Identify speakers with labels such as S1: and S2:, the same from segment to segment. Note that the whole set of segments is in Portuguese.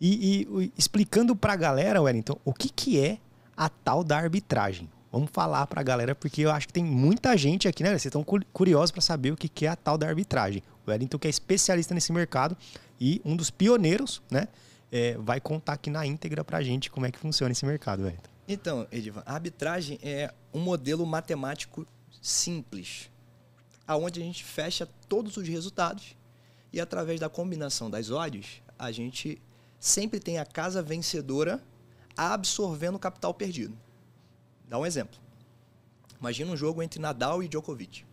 S1: E, e explicando para a galera, Wellington, o que, que é a tal da arbitragem? Vamos falar para a galera, porque eu acho que tem muita gente aqui, né? Vocês estão curiosos para saber o que, que é a tal da arbitragem. O Wellington, que é especialista nesse mercado e um dos pioneiros, né? É, vai contar aqui na íntegra para a gente como é que funciona esse mercado, Wellington.
S2: Então, Edivan, a arbitragem é um modelo matemático simples, aonde a gente fecha todos os resultados e através da combinação das odds, a gente sempre tem a casa vencedora absorvendo o capital perdido. Dá um exemplo. Imagina um jogo entre Nadal e Djokovic.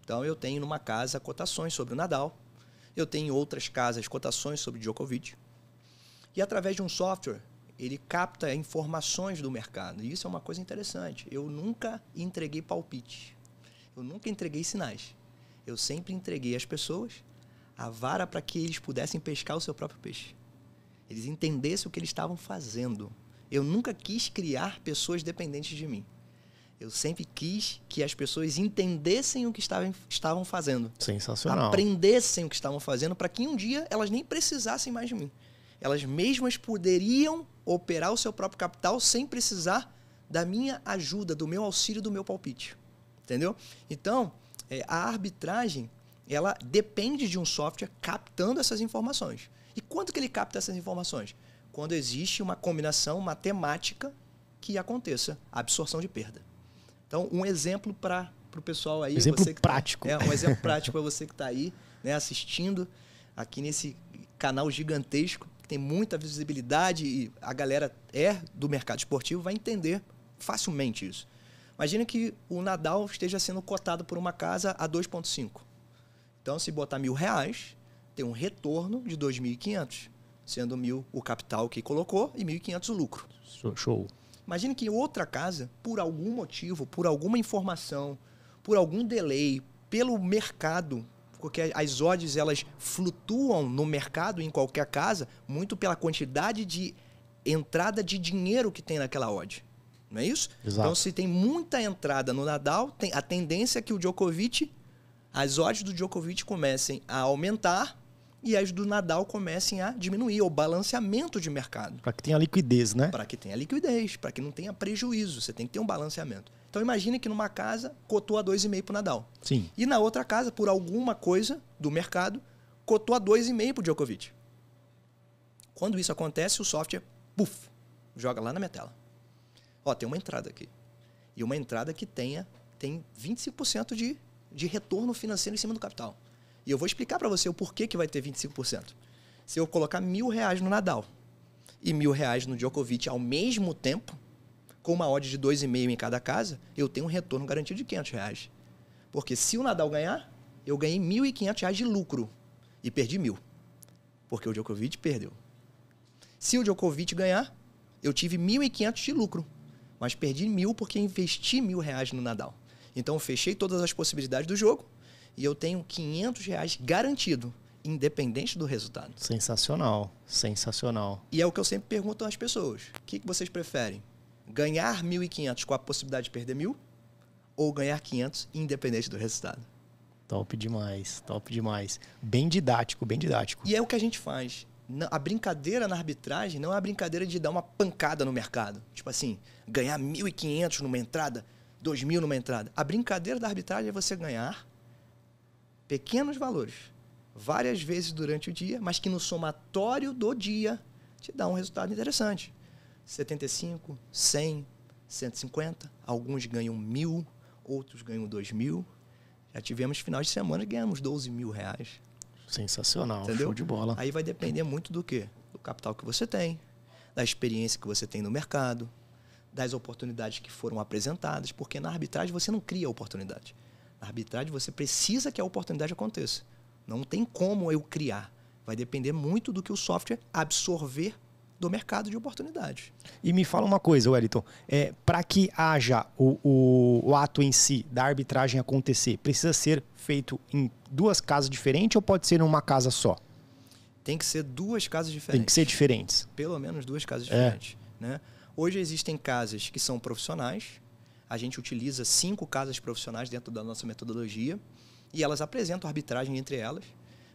S2: Então eu tenho numa casa cotações sobre o Nadal, eu tenho outras casas cotações sobre Djokovic. E através de um software, ele capta informações do mercado. E isso é uma coisa interessante. Eu nunca entreguei palpite. Eu nunca entreguei sinais. Eu sempre entreguei às pessoas a vara para que eles pudessem pescar o seu próprio peixe eles entendessem o que eles estavam fazendo. Eu nunca quis criar pessoas dependentes de mim. Eu sempre quis que as pessoas entendessem o que estavam, estavam fazendo. Sensacional. Aprendessem o que estavam fazendo para que um dia elas nem precisassem mais de mim. Elas mesmas poderiam operar o seu próprio capital sem precisar da minha ajuda, do meu auxílio, do meu palpite. Entendeu? Então, é, a arbitragem, ela depende de um software captando essas informações. E quando que ele capta essas informações? Quando existe uma combinação matemática que aconteça, a absorção de perda. Então, um exemplo para o pessoal aí. Exemplo tá- prático. é, um exemplo prático para você que está aí né, assistindo aqui nesse canal gigantesco, que tem muita visibilidade e a galera é do mercado esportivo, vai entender facilmente isso. Imagina que o Nadal esteja sendo cotado por uma casa a 2,5. Então, se botar mil reais, tem um retorno de 2.500, sendo mil o capital que colocou e 1.500 o lucro. Show. Imagine que outra casa, por algum motivo, por alguma informação, por algum delay, pelo mercado, porque as odds elas flutuam no mercado em qualquer casa muito pela quantidade de entrada de dinheiro que tem naquela odd. Não é isso? Exato. Então, se tem muita entrada no Nadal, tem a tendência é que o Djokovic, as odds do Djokovic comecem a aumentar e as do Nadal comecem a diminuir, o balanceamento de mercado. Para que tenha liquidez, né? Para que tenha liquidez, para que não tenha prejuízo, você tem que ter um balanceamento. Então imagine que numa casa cotou a 2,5 para o Nadal. Sim. E na outra casa, por alguma coisa do mercado, cotou a 2,5 para o Djokovic. Quando isso acontece, o software, puf, joga lá na minha tela. Ó, tem uma entrada aqui. E uma entrada que tenha tem 25% de, de retorno financeiro em cima do capital. E eu vou explicar para você o porquê que vai ter 25%. Se eu colocar mil reais no Nadal e mil reais no Djokovic ao mesmo tempo, com uma odd de 2,5 em cada casa, eu tenho um retorno garantido de 500 reais. Porque se o Nadal ganhar, eu ganhei 1.500 reais de lucro e perdi mil. Porque o Djokovic perdeu. Se o Djokovic ganhar, eu tive 1.500 de lucro, mas perdi mil porque investi mil reais no Nadal. Então fechei todas as possibilidades do jogo e eu tenho 500 reais garantido, independente do resultado. Sensacional, sensacional. E é o que eu sempre pergunto às pessoas: o que, que vocês preferem? Ganhar 1.500 com a possibilidade de perder mil ou ganhar 500 independente do resultado? Top demais, top demais. Bem didático, bem didático. E é o que a gente faz. A brincadeira na arbitragem não é a brincadeira de dar uma pancada no mercado. Tipo assim, ganhar 1.500 numa entrada, 2.000 numa entrada. A brincadeira da arbitragem é você ganhar pequenos valores várias vezes durante o dia, mas que no somatório do dia te dá um resultado interessante. 75, 100, 150, alguns ganham mil, outros ganham dois mil. Já tivemos final de semana e ganhamos 12 mil reais. Sensacional, Entendeu? show de bola. Aí vai depender muito do quê? Do capital que você tem, da experiência que você tem no mercado, das oportunidades que foram apresentadas, porque na arbitragem você não cria oportunidade arbitragem, você precisa que a oportunidade aconteça. Não tem como eu criar. Vai depender muito do que o software absorver do mercado de oportunidades. E me fala uma coisa, Wellington. É, Para
S1: que haja o, o, o, ato em si da arbitragem acontecer, precisa ser feito em duas casas diferentes ou pode ser em uma casa só?
S2: Tem que ser duas casas diferentes. Tem que ser diferentes. Pelo menos duas casas é. diferentes. É. Né? Hoje existem casas que são profissionais, a gente utiliza cinco casas profissionais dentro da nossa metodologia e elas apresentam arbitragem entre elas.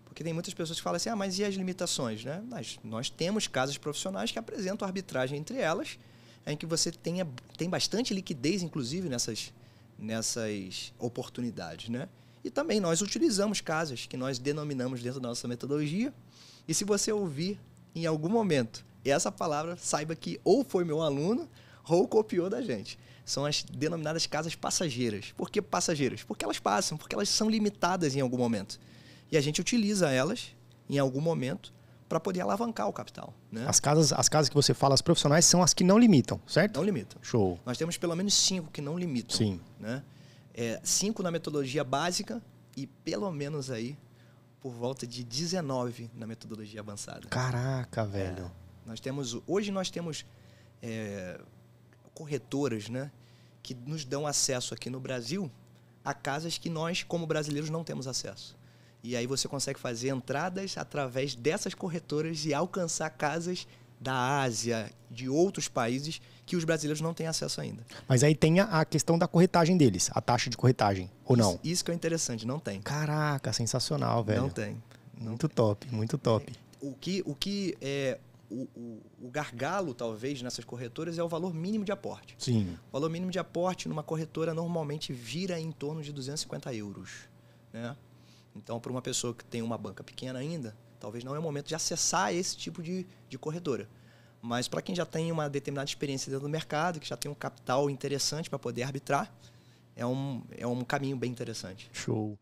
S2: Porque tem muitas pessoas que falam assim, ah, mas e as limitações? Né? Mas nós temos casas profissionais que apresentam arbitragem entre elas, em que você tenha, tem bastante liquidez, inclusive, nessas, nessas oportunidades. Né? E também nós utilizamos casas que nós denominamos dentro da nossa metodologia. E se você ouvir em algum momento essa palavra, saiba que ou foi meu aluno Hall copiou da gente. São as denominadas casas passageiras. Por que passageiras? Porque elas passam, porque elas são limitadas em algum momento. E a gente utiliza elas em algum momento para poder alavancar o capital. Né? As,
S1: casas, as casas que você fala, as profissionais, são as que não limitam, certo? Não limitam. Show.
S2: Nós temos pelo menos cinco que não limitam. Sim. Né? É, cinco na metodologia básica e pelo menos aí por volta de 19 na metodologia avançada.
S1: Caraca, é. velho. É,
S2: nós temos hoje nós temos é, corretoras, né? Que nos dão acesso aqui no Brasil a casas que nós, como brasileiros, não temos acesso. E aí você consegue fazer entradas através dessas corretoras e alcançar casas da Ásia, de outros países que os brasileiros não têm acesso ainda.
S1: Mas aí tem a questão da corretagem deles, a taxa de corretagem, ou não? Isso,
S2: isso que é interessante, não tem. Caraca,
S1: sensacional, velho. Não tem. Não muito tem. top, muito top.
S2: É, o que, o que é, o, o, o, gargalo, talvez, nessas corretoras é o valor mínimo de aporte. Sim. O valor mínimo de aporte numa corretora normalmente vira em torno de 250 euros. Né? Então, para uma pessoa que tem uma banca pequena ainda, talvez não é o momento de acessar esse tipo de, de corretora. Mas para quem já tem uma determinada experiência dentro do mercado, que já tem um capital interessante para poder arbitrar, é um, é um caminho bem interessante.
S1: Show.